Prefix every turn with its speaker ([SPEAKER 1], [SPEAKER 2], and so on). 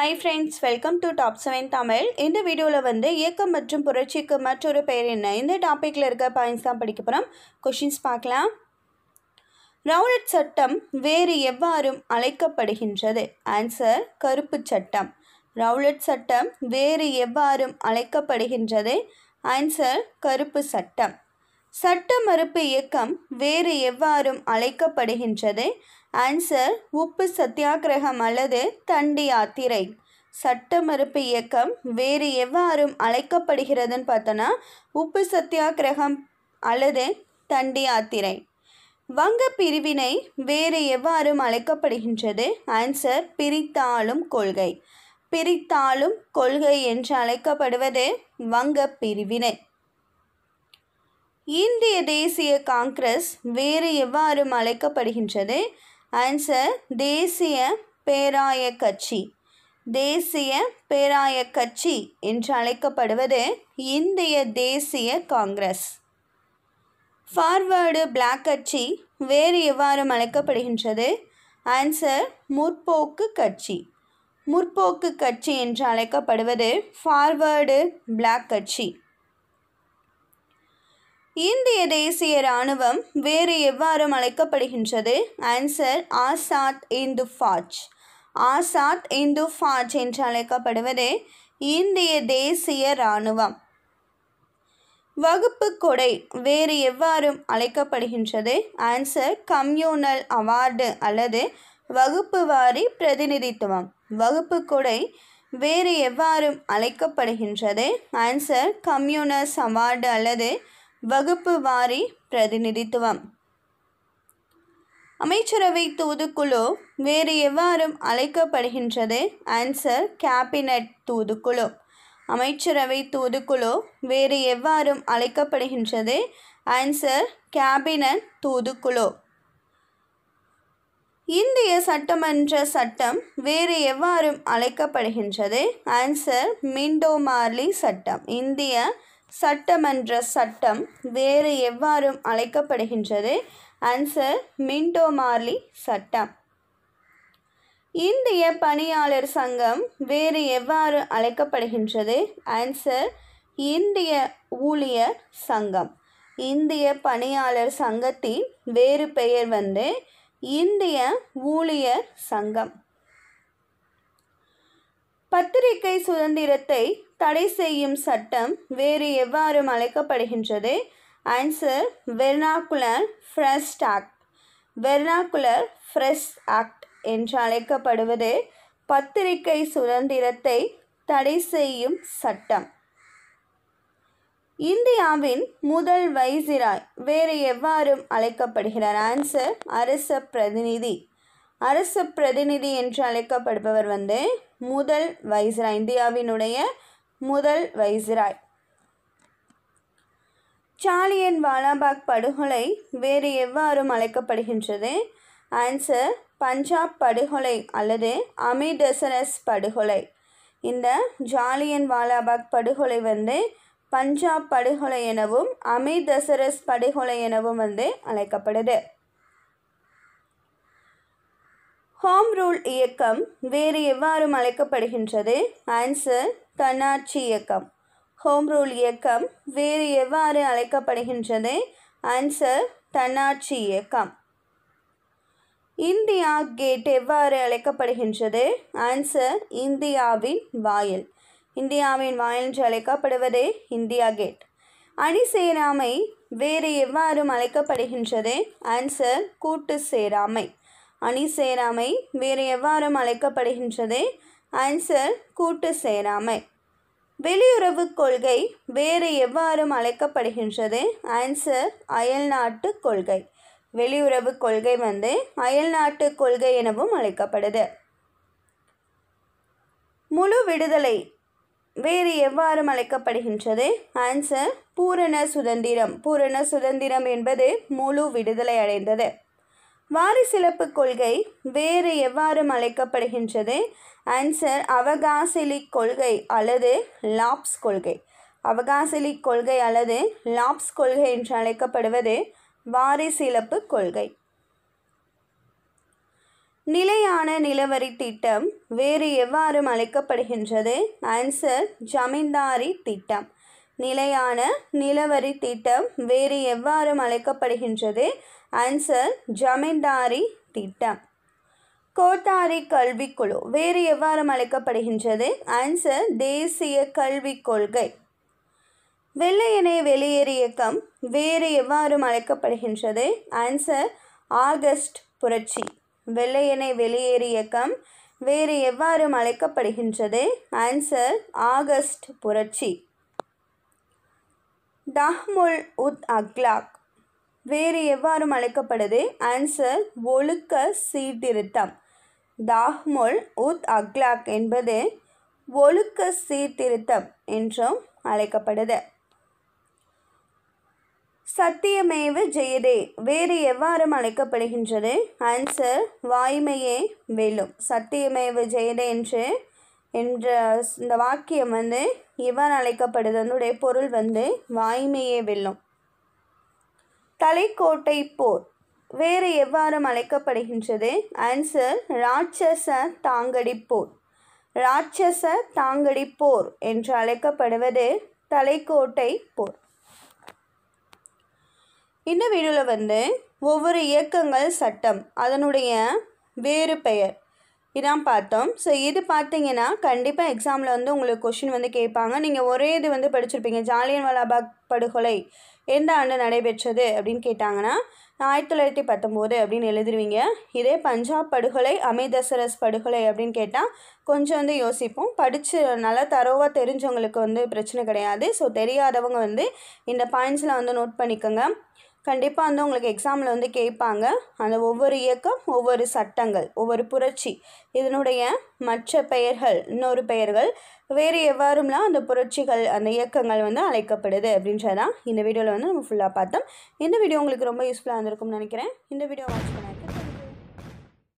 [SPEAKER 1] high friends welcome to top seven Tamil இந்த வீடியோவில் வந்து இயக்கம் மற்றும் புரட்சிக்கு மற்றொரு பெயர் என்ன இந்த டாப்பிக்கில் இருக்க பாயிண்ட்ஸ் தான் படிக்க போகிறோம் கொஷின்ஸ் பார்க்கலாம் ரவுலட் சட்டம் வேறு எவ்வாறும் அழைக்கப்படுகின்றது ஆன்சர் கருப்பு சட்டம் ரவுலட் சட்டம் வேறு எவ்வாறும் அழைக்கப்படுகின்றது ஆன்சர் கருப்பு சட்டம் சட்ட மறுப்பு இயக்கம் வேறு எவ்வாறும் அழைக்கப்படுகின்றது ஆன்சர் உப்பு சத்தியாகிரகம் அல்லது தண்டி யாத்திரை சட்ட மறுப்பு இயக்கம் வேறு எவ்வாறும் அழைக்கப்படுகிறதுன்னு பார்த்தோன்னா உப்பு சத்தியாகிரகம் அல்லது தண்டி யாத்திரை வங்க பிரிவினை வேறு எவ்வாறும் அழைக்கப்படுகின்றது ஆன்சர் பிரித்தாளும் கொள்கை பிரித்தாளும் கொள்கை என்று அழைக்கப்படுவது வங்க பிரிவினை இந்திய தேசிய காங்கிரஸ் வேறு எவ்வாறும் அழைக்கப்படுகின்றது ஆன்சர் தேசிய பேராய கட்சி தேசிய பேராய கட்சி என்று அழைக்கப்படுவது இந்திய தேசிய காங்கிரஸ் ஃபார்வேர்டு பிளாக் கட்சி வேறு எவ்வாறு அழைக்கப்படுகின்றது ஆன்சர் முற்போக்கு கட்சி முற்போக்கு கட்சி என்று அழைக்கப்படுவது ஃபார்வேர்டு பிளாக் கட்சி இந்திய தேசிய இராணுவம் வேறு எவ்வாறு அழைக்கப்படுகின்றது ஆன்சர் ஆசாத் இந்து ஃபாஜ் ஆசாத் இந்து ஃபாஜ் என்று அழைக்கப்படுவது இந்திய தேசிய இராணுவம் வகுப்பு கொடை வேறு எவ்வாறு அழைக்கப்படுகின்றது ஆன்சர் கம்யூனல் அவார்டு அல்லது வகுப்பு வாரி பிரதிநிதித்துவம் வகுப்பு கொடை வேறு எவ்வாறு அழைக்கப்படுகின்றது ஆன்சர் கம்யூனஸ் அவார்டு அல்லது வகுப்பு வாரி பிரதிநிதித்துவம் அமைச்சரவை தூதுக்குழு வேறு எவ்வாறும் அழைக்கப்படுகின்றது ஆன்சர் கேபினட் தூதுக்குழு அமைச்சரவை தூதுக்குழு வேறு எவ்வாறும் அழைக்கப்படுகின்றது ஆன்சர் கேபினட் தூதுக்குழு இந்திய சட்டமன்ற சட்டம் வேறு எவ்வாறும் அழைக்கப்படுகின்றது ஆன்சர் மிண்டோமார்லி சட்டம் இந்திய சட்டமன்ற சட்டம் வேறு எவ்வாறு அழைக்கப்படுகின்றது ஆன்சர் மின்டோ மார்லி சட்டம் இந்திய பணியாளர் சங்கம் வேறு எவ்வாறு அழைக்கப்படுகின்றது ஆன்சர் இந்திய ஊழியர் சங்கம் இந்திய பணியாளர் சங்கத்தின் வேறு பெயர் வந்து இந்திய ஊழியர் சங்கம் பத்திரிகை சுதந்திரத்தை தடை செய்யும் சட்டம் வேறு எவ்வாறு அழைக்கப்படுகின்றது answer vernacular press act vernacular press act என்று அழைக்கப்படுவது பத்திரிகை சுதந்திரத்தை தடை செய்யும் சட்டம் இந்தியாவின் முதல் வைசிராய் வேறு எவ்வாறு அழைக்கப்படுகிறார் ஆன்சர் அரச பிரதிநிதி அரச பிரதிநிதி என்று அழைக்கப்படுபவர் வந்து முதல் வைஸ்ராய் இந்தியாவினுடைய முதல் வைஸ்ராய் சாலியன் வாலாபாக் படுகொலை வேறு எவ்வாறும் அழைக்கப்படுகின்றது ஆன்சர் பஞ்சாப் படுகொலை அல்லது அமிர்தசரஸ் படுகொலை இந்த ஜாலியன் வாலாபாக் படுகொலை வந்து பஞ்சாப் படுகொலை எனவும் அமிர்தசரஸ் படுகொலை எனவும் வந்து அழைக்கப்படுது ஹோம் ரூல் இயக்கம் வேறு எவ்வாறு அழைக்கப்படுகின்றது ஆன்சர் தன்னாட்சி இயக்கம் ஹோம் ரூல் இயக்கம் வேறு எவ்வாறு அழைக்கப்படுகின்றது ஆன்சர் தன்னாட்சி இயக்கம் இந்தியா கேட் எவ்வாறு அழைக்கப்படுகின்றது ஆன்சர் இந்தியாவின் வாயில் இந்தியாவின் வாயில் என்று அழைக்கப்படுவது இந்தியா கேட் அணி சேராமை வேறு எவ்வாறு அழைக்கப்படுகின்றது ஆன்சர் கூட்டு சேராமை அணி சேராமை வேறு எவ்வாறும் அழைக்கப்படுகின்றது ஆன்சர் கூட்டு சேராமை வெளியுறவு கொள்கை வேறு எவ்வாறும் அழைக்கப்படுகின்றது ஆன்சர் அயல் நாட்டு கொள்கை வெளியுறவு கொள்கை வந்து நாட்டு கொள்கை எனவும் அழைக்கப்படுது முழு விடுதலை வேறு எவ்வாறும் அழைக்கப்படுகின்றது ஆன்சர் பூரண சுதந்திரம் பூரண சுதந்திரம் என்பது முழு விடுதலை அடைந்தது வாரிசிழப்பு கொள்கை வேறு எவ்வாறு அழைக்கப்படுகின்றது ஆன்சர் அவகாசிலிக் கொள்கை அல்லது லாப்ஸ் கொள்கை அவகாசிலிக் கொள்கை அல்லது லாப்ஸ் கொள்கை என்று அழைக்கப்படுவது வாரிசிழப்பு கொள்கை நிலையான நிலவரி திட்டம் வேறு எவ்வாறு அழைக்கப்படுகின்றது ஆன்சர் ஜமீன்தாரி திட்டம் நிலையான நிலவரி திட்டம் வேறு எவ்வாறு அழைக்கப்படுகின்றது ஆன்சர் ஜமீன்தாரி திட்டம் கோத்தாரி கல்விக்குழு வேறு எவ்வாறு அழைக்கப்படுகின்றது ஆன்சர் தேசிய கல்விக் கொள்கை வெள்ளையணை வெளியேறு இயக்கம் வேறு எவ்வாறு அழைக்கப்படுகின்றது ஆன்சர் ஆகஸ்ட் புரட்சி வெள்ளையனை வெளியேறு இயக்கம் வேறு எவ்வாறு அழைக்கப்படுகின்றது ஆன்சர் ஆகஸ்ட் புரட்சி தஹ்முல் உத் அக்லாக் வேறு எவ்வாறும் அழைக்கப்படுது ஆன்சர் ஒழுக்க சீர்திருத்தம் தாஹ்முல் உத் அக்லாக் என்பது ஒழுக்க சீர்திருத்தம் என்றும் அழைக்கப்படுது சத்தியமேவு ஜெயதே வேறு எவ்வாறும் அழைக்கப்படுகின்றது ஆன்சர் வாய்மையே வெல்லும் சத்தியமேவ ஜெயதே என்று என்ற இந்த வாக்கியம் வந்து இவன் அழைக்கப்படுது அதனுடைய பொருள் வந்து வாய்மையே வெல்லும் தலைக்கோட்டை போர் வேறு எவ்வாறும் அழைக்கப்படுகின்றது ஆன்சர் ராட்சச தாங்கடி போர் ராட்சச தாங்கடி போர் என்று அழைக்கப்படுவது தலைக்கோட்டை போர் இந்த வீடியோவில் வந்து ஒவ்வொரு இயக்கங்கள் சட்டம் அதனுடைய வேறு பெயர் இதான் பார்த்தோம் ஸோ இது பார்த்தீங்கன்னா கண்டிப்பாக எக்ஸாமில் வந்து உங்களுக்கு கொஷின் வந்து கேட்பாங்க நீங்கள் ஒரே இது வந்து படிச்சிருப்பீங்க ஜாலியன் வாலாபாக் படுகொலை எந்த ஆண்டு நடைபெற்றது அப்படின்னு கேட்டாங்கன்னா ஆயிரத்தி தொள்ளாயிரத்தி பத்தொம்போது அப்படின்னு எழுதிருவீங்க இதே பஞ்சாப் படுகொலை அமிர்தசரஸ் படுகொலை அப்படின்னு கேட்டால் கொஞ்சம் வந்து யோசிப்போம் படித்து நல்லா தரோவாக தெரிஞ்சவங்களுக்கு வந்து பிரச்சனை கிடையாது ஸோ தெரியாதவங்க வந்து இந்த பாயிண்ட்ஸில் வந்து நோட் பண்ணிக்கோங்க கண்டிப்பாக வந்து உங்களுக்கு எக்ஸாமில் வந்து கேட்பாங்க அந்த ஒவ்வொரு இயக்கம் ஒவ்வொரு சட்டங்கள் ஒவ்வொரு புரட்சி இதனுடைய மற்ற பெயர்கள் இன்னொரு பெயர்கள் வேறு எவ்வாறும்லாம் அந்த புரட்சிகள் அந்த இயக்கங்கள் வந்து அழைக்கப்படுது அப்படின்றதான் இந்த வீடியோவில் வந்து நம்ம ஃபுல்லாக பார்த்தோம் இந்த வீடியோ உங்களுக்கு ரொம்ப யூஸ்ஃபுல்லாக இருந்திருக்கும்னு நினைக்கிறேன் இந்த வீடியோ வாட்ச்